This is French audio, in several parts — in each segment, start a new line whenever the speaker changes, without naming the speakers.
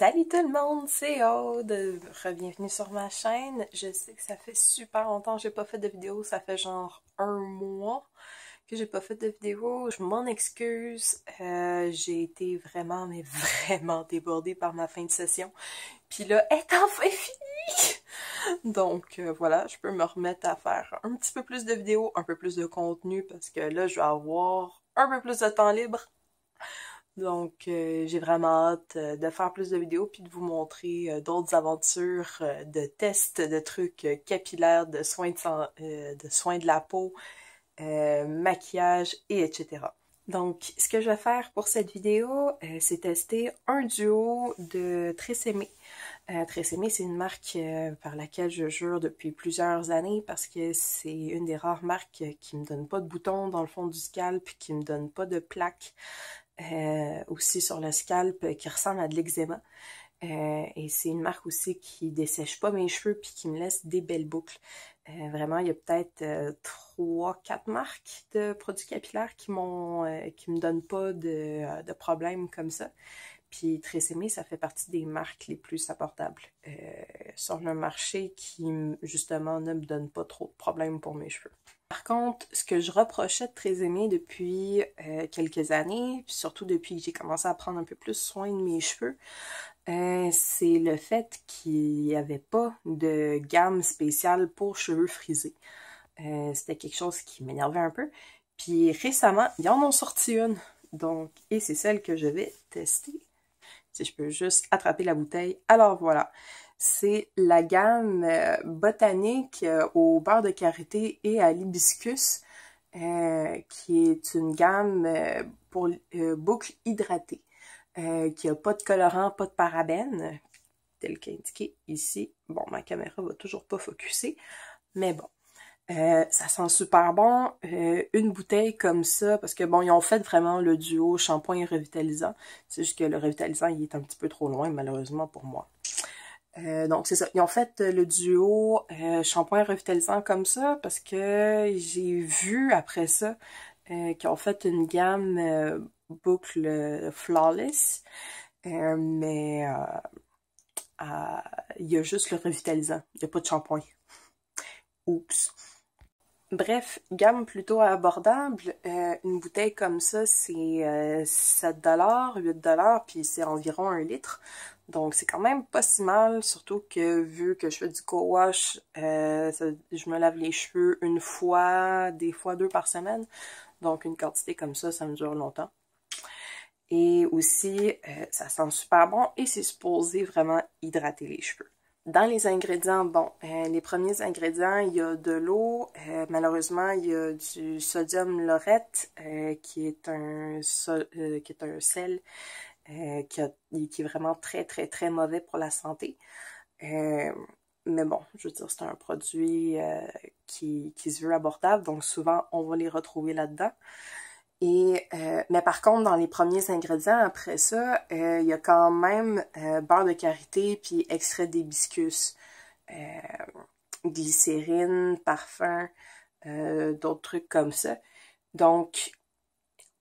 Salut tout le monde, c'est Aude. Bienvenue sur ma chaîne. Je sais que ça fait super longtemps que j'ai pas fait de vidéo. Ça fait genre un mois que j'ai pas fait de vidéo. Je m'en excuse. Euh, j'ai été vraiment, mais vraiment débordée par ma fin de session. Puis là, elle est enfin fini! Donc euh, voilà, je peux me remettre à faire un petit peu plus de vidéos, un peu plus de contenu parce que là, je vais avoir un peu plus de temps libre donc, euh, j'ai vraiment hâte euh, de faire plus de vidéos puis de vous montrer euh, d'autres aventures de tests, de trucs capillaires, de soins de, soins de la peau, maquillage et etc. Donc, ce que je vais faire pour cette vidéo, c'est tester un duo de très Tresemme, c'est une marque par laquelle je jure depuis plusieurs années parce que c'est une des rares marques qui me donne pas de boutons dans le fond du scalp, qui me donne pas de plaques. Euh, aussi sur le scalp qui ressemble à de l'eczéma. Euh, et c'est une marque aussi qui dessèche pas mes cheveux puis qui me laisse des belles boucles. Euh, vraiment, il y a peut-être trois, quatre marques de produits capillaires qui ne qui me donnent pas de, de problème comme ça. Puis Tresemme, ça fait partie des marques les plus apportables euh, sur le marché qui, justement, ne me donne pas trop de problèmes pour mes cheveux. Par contre, ce que je reprochais de Tresemme depuis euh, quelques années, puis surtout depuis que j'ai commencé à prendre un peu plus soin de mes cheveux, euh, c'est le fait qu'il n'y avait pas de gamme spéciale pour cheveux frisés. C'était quelque chose qui m'énervait un peu. Puis récemment, ils en ont sorti une. Donc, et c'est celle que je vais tester si je peux juste attraper la bouteille. Alors voilà, c'est la gamme euh, botanique euh, au beurre de karité et à l'hibiscus, euh, qui est une gamme pour boucles boucle hydratée, qui n'a pas de colorant, pas de parabène, tel qu'indiqué ici. Bon, ma caméra va toujours pas focuser, mais bon. Euh, ça sent super bon. Euh, une bouteille comme ça, parce que bon, ils ont fait vraiment le duo shampoing revitalisant. C'est juste que le revitalisant, il est un petit peu trop loin, malheureusement, pour moi. Euh, donc, c'est ça. Ils ont fait le duo shampoing revitalisant comme ça, parce que j'ai vu après ça qu'ils ont fait une gamme boucle flawless. mais il y a juste le revitalisant. Il n'y a pas de shampoing. Oups. Bref, gamme plutôt abordable. Euh, une bouteille comme ça, c'est euh, 7$, 8$, puis c'est environ un litre. Donc c'est quand même pas si mal, surtout que vu que je fais du co-wash, euh, je me lave les cheveux une fois, des fois deux par semaine. Donc une quantité comme ça, ça me dure longtemps. Et aussi, euh, ça sent super bon et c'est supposé vraiment hydrater les cheveux. Dans les ingrédients, bon, euh, les premiers ingrédients, il y a de l'eau, euh, malheureusement, il y a du sodium lorette euh, qui, est un qui est un sel qui, est vraiment très, très, très mauvais pour la santé. mais bon, je veux dire, c'est un produit qui, qui se veut abordable, donc souvent, on va les retrouver là-dedans. Et, euh, mais par contre, dans les premiers ingrédients, après ça, euh, il y a quand même euh, beurre de karité puis extrait d'hibiscus, euh, glycérine, parfum, d'autres trucs comme ça. Donc,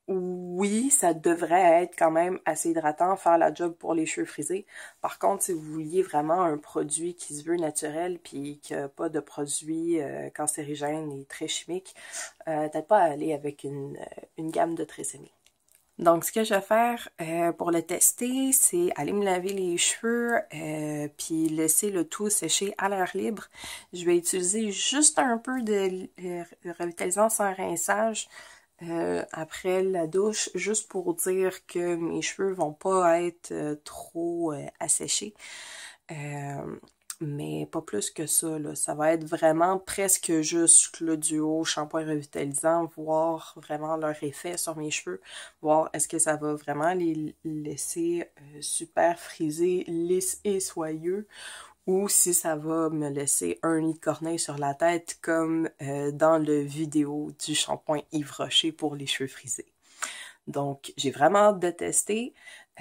oui, ça devrait être quand même assez hydratant, faire la job pour les cheveux frisés. Par contre, si vous vouliez vraiment un produit qui se veut naturel, puis qui n'a pas de produits euh, cancérigènes et très chimiques, euh, peut-être pas aller avec une, euh, gamme de trésémie. Donc, ce que je vais faire pour le tester, c'est aller me laver les cheveux, puis laisser le tout sécher à l'air libre. Je vais utiliser juste un peu de revitalisant sans rinçage euh, après la douche, juste pour dire que mes cheveux vont pas être euh, trop euh, asséchés. mais pas plus que ça. Là. Ça va être vraiment presque juste le duo shampoing revitalisant, voir vraiment leur effet sur mes cheveux, voir est-ce que ça va vraiment les laisser super frisés, lisses et soyeux, ou si ça va me laisser un nid de corneille sur la tête comme euh, dans le vidéo du shampoing Yves Rocher pour les cheveux frisés. Donc, j'ai vraiment hâte de tester.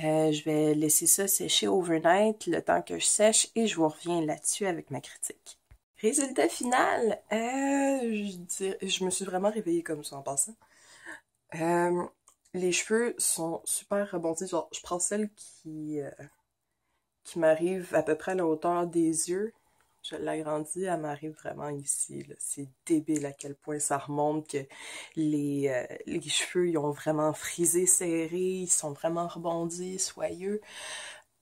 Euh, je vais laisser ça sécher overnight, le temps que je sèche, et je vous reviens là-dessus avec ma critique. Résultat final, euh, je, je, me suis vraiment réveillée comme ça en passant. les cheveux sont super rebondis. Genre, je prends celle qui qui m'arrive à peu près à la hauteur des yeux. Je l'agrandis, elle m'arrive vraiment ici. C'est débile à quel point ça remonte, que euh, les, cheveux, ils ont vraiment frisé, serré, ils sont vraiment rebondis, soyeux.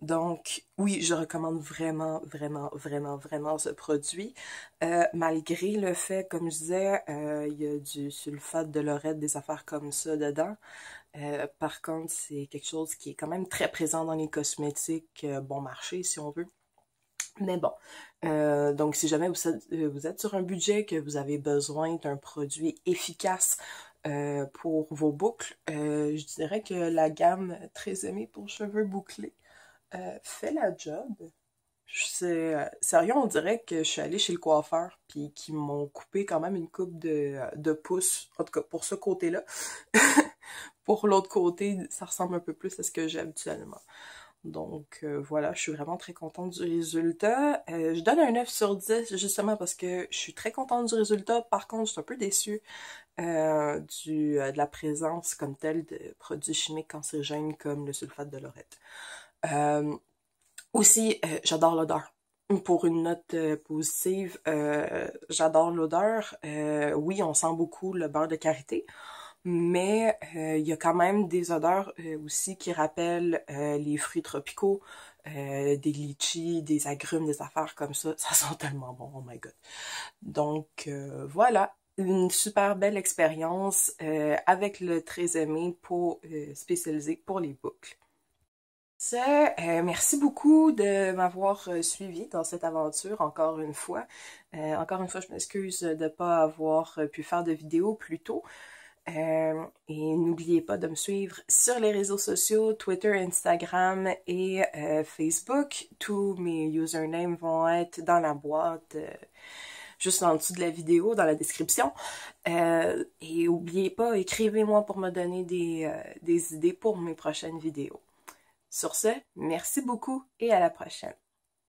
Donc, oui, je recommande vraiment, vraiment, vraiment, vraiment ce produit. Euh, malgré le fait, comme je disais, euh, il y a du sulfate de lorette, des affaires comme ça dedans. Euh, par contre, c'est quelque chose qui est quand même très présent dans les cosmétiques euh, bon marché, si on veut. Mais bon, euh, donc si jamais vous êtes, sur un budget, que vous avez besoin d'un produit efficace pour vos boucles, je dirais que la gamme très aimée pour cheveux bouclés fait la job. Je sérieux, on dirait que je suis allée chez le coiffeur puis qu'ils m'ont coupé quand même une coupe de, de pouces, en tout cas pour ce côté-là. pour l'autre côté, ça ressemble un peu plus à ce que j'ai habituellement. Donc euh, voilà, je suis vraiment très contente du résultat. Euh, je donne un 9 sur 10 justement parce que je suis très contente du résultat. Par contre, je suis un peu déçue euh, du, de la présence comme telle de produits chimiques cancérigènes comme le sulfate de lorette. aussi, j'adore l'odeur. Pour une note positive, j'adore l'odeur. oui, on sent beaucoup le beurre de karité mais euh, il y a quand même des odeurs euh, aussi qui rappellent euh, les fruits tropicaux, des litchis, des agrumes, des affaires comme ça. Ça sent tellement bon, oh my god. Donc voilà, une super belle expérience avec le très aimé pour spécialisé pour les boucles. merci beaucoup de m'avoir suivi dans cette aventure encore une fois. encore une fois, je m'excuse de ne pas avoir pu faire de vidéo plus tôt. Euh, et n'oubliez pas de me suivre sur les réseaux sociaux, Twitter, Instagram et euh, Facebook. Tous mes usernames vont être dans la boîte, euh, juste en dessous de la vidéo, dans la description. et n'oubliez pas, écrivez-moi pour me donner des, des idées pour mes prochaines vidéos. Sur ce, merci beaucoup et à la prochaine.